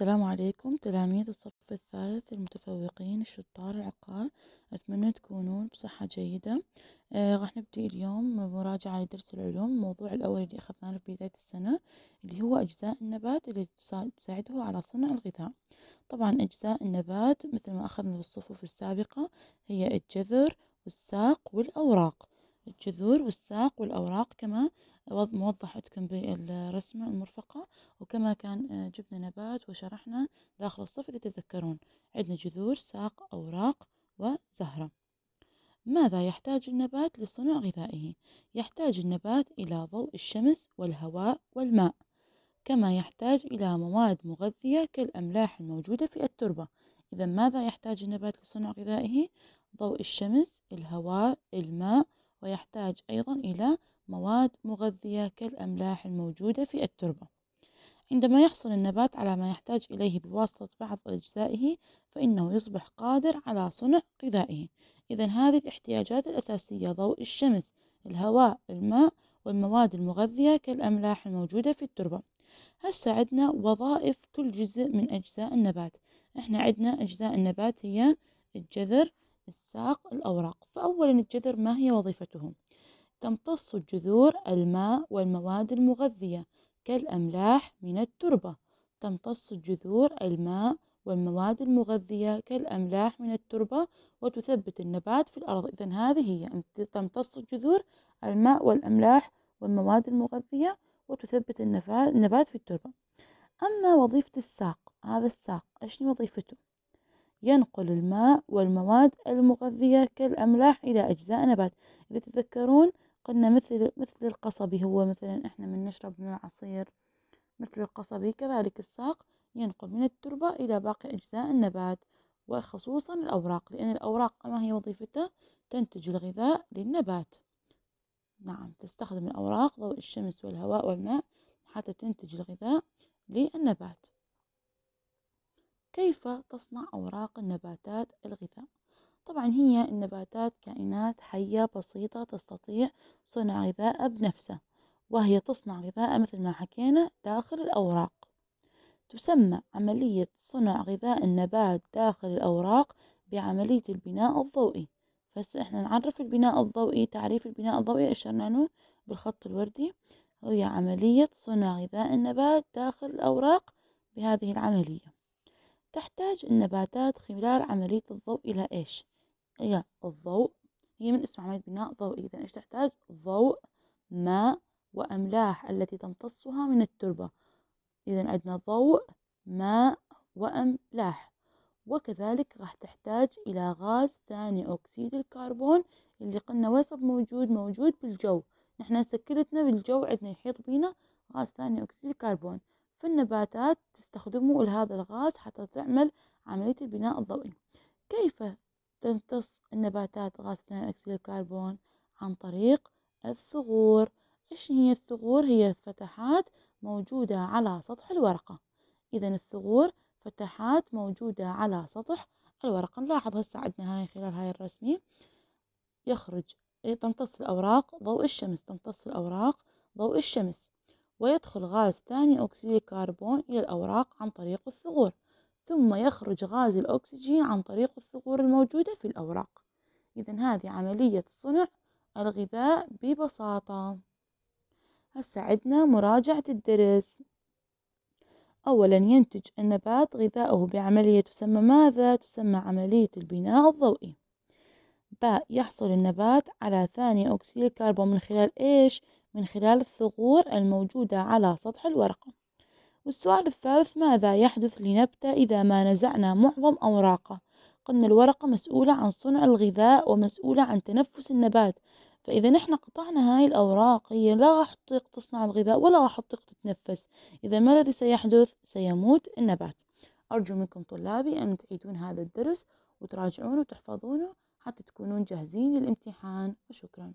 السلام عليكم تلاميذ الصف الثالث المتفوقين الشطار العقال أتمنى تكونون بصحة جيدة آه نبدي نبدأ اليوم مراجعة لدرس العلوم الموضوع الأول اللي أخذناه في بداية السنة اللي هو أجزاء النبات اللي تساعده على صنع الغذاء طبعا أجزاء النبات مثل ما أخذنا في الصفوف السابقة هي الجذر والساق والأوراق الجذور والساق والأوراق كما موضحتكم بالرسمة المرفقة وكما كان آه، جبنا نبات وشرحنا داخل الصف اللي تتذكرون عندنا جذور ساق أوراق وزهرة ماذا يحتاج النبات لصنع غذائه؟ يحتاج النبات إلى ضوء الشمس والهواء والماء كما يحتاج إلى مواد مغذية كالأملاح الموجودة في التربة إذا ماذا يحتاج النبات لصنع غذائه؟ ضوء الشمس، الهواء، الماء، ويحتاج أيضا إلى مواد مغذية كالأملاح الموجودة في التربة عندما يحصل النبات على ما يحتاج إليه بواسطة بعض أجزائه فإنه يصبح قادر على صنع غذائه إذا هذه الاحتياجات الأساسية ضوء الشمس الهواء الماء والمواد المغذية كالأملاح الموجودة في التربة هسه عندنا وظائف كل جزء من أجزاء النبات إحنا عندنا أجزاء النبات هي الجذر الساق الأوراق فأولا الجذر ما هي وظيفته؟ تمتص الجذور الماء والمواد المغذية كالأملاح من التربة تمتص الجذور الماء والمواد المغذية كالأملاح من التربة وتثبت النبات في الأرض إذا هذه هي تمتص الجذور الماء والأملاح والمواد المغذية وتثبت النبات في التربة أما وظيفة الساق هذا الساق إيش وظيفته ينقل الماء والمواد المغذية كالأملاح إلى أجزاء نبات إذا تذكرون قلنا مثل مثل القصبي هو مثلا إحنا من نشرب من العصير مثل القصبي كذلك الساق ينقل من التربة إلى باقي أجزاء النبات وخصوصا الأوراق لأن الأوراق ما هي وظيفتها تنتج الغذاء للنبات نعم تستخدم الأوراق ضوء الشمس والهواء والماء حتى تنتج الغذاء للنبات كيف تصنع أوراق النباتات الغذاء طبعا هي النباتات كائنات حية بسيطة تستطيع صنع غذاء بنفسها وهي تصنع غذاء مثل ما حكينا داخل الأوراق تسمى عملية صنع غذاء النبات داخل الأوراق بعملية البناء الضوئي بس احنا نعرف البناء الضوئي تعريف البناء الضوئي اشرنا له بالخط الوردي هي عملية صنع غذاء النبات داخل الأوراق بهذه العملية تحتاج النباتات خلال عملية الضوء إلى إيش؟ إلى الضوء هي من اسم عملية بناء ضوئي إذا إيش تحتاج؟ ضوء ماء وأملاح التي تمتصها من التربة إذا عندنا ضوء ماء وأملاح وكذلك راح تحتاج إلى غاز ثاني أكسيد الكربون اللي قلنا وصف موجود موجود بالجو نحن سكرتنا بالجو عندنا يحيط بينا غاز ثاني أكسيد الكربون فالنباتات تستخدموا لهذا الغاز حتى تعمل عملية البناء الضوئي كيف تمتص النباتات غاز ثاني أكسيد الكربون عن طريق الثغور إيش هي الثغور هي فتحات موجودة على سطح الورقة إذا الثغور فتحات موجودة على سطح الورقة نلاحظ هسه عندنا هاي خلال هاي الرسمة يخرج إيه، تمتص الأوراق ضوء الشمس تمتص الأوراق ضوء الشمس ويدخل غاز ثاني أكسيد الكربون إلى الأوراق عن طريق الثغور ثم يخرج غاز الأكسجين عن طريق الثغور الموجودة في الأوراق إذا هذه عملية صنع الغذاء ببساطة هسا عدنا مراجعة الدرس أولا ينتج النبات غذاؤه بعملية تسمى ماذا؟ تسمى عملية البناء الضوئي باء يحصل النبات على ثاني أكسيد الكربون من خلال إيش؟ من خلال الثغور الموجودة على سطح الورقة والسؤال الثالث ماذا يحدث لنبتة إذا ما نزعنا معظم أوراقه قلنا الورقة مسؤولة عن صنع الغذاء ومسؤولة عن تنفس النبات فإذا نحن قطعنا هاي الأوراق هي لا راح تطيق تصنع الغذاء ولا راح تطيق تتنفس إذا ما الذي سيحدث سيموت النبات أرجو منكم طلابي أن تعيدون هذا الدرس وتراجعونه وتحفظونه حتى تكونون جاهزين للامتحان وشكرا